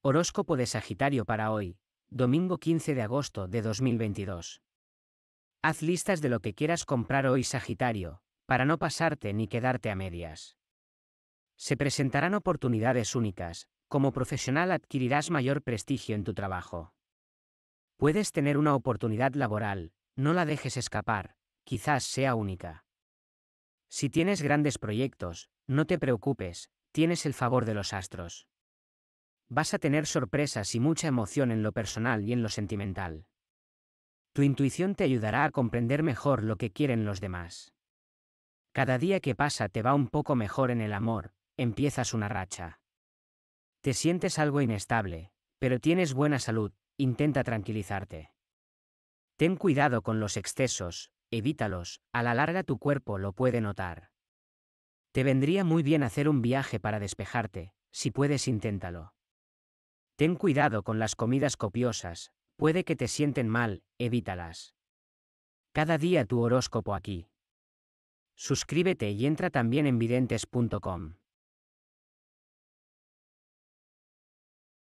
Horóscopo de Sagitario para hoy, domingo 15 de agosto de 2022. Haz listas de lo que quieras comprar hoy Sagitario, para no pasarte ni quedarte a medias. Se presentarán oportunidades únicas, como profesional adquirirás mayor prestigio en tu trabajo. Puedes tener una oportunidad laboral, no la dejes escapar, quizás sea única. Si tienes grandes proyectos, no te preocupes, tienes el favor de los astros. Vas a tener sorpresas y mucha emoción en lo personal y en lo sentimental. Tu intuición te ayudará a comprender mejor lo que quieren los demás. Cada día que pasa te va un poco mejor en el amor, empiezas una racha. Te sientes algo inestable, pero tienes buena salud, intenta tranquilizarte. Ten cuidado con los excesos, evítalos, a la larga tu cuerpo lo puede notar. Te vendría muy bien hacer un viaje para despejarte, si puedes inténtalo. Ten cuidado con las comidas copiosas, puede que te sienten mal, evítalas. Cada día tu horóscopo aquí. Suscríbete y entra también en videntes.com.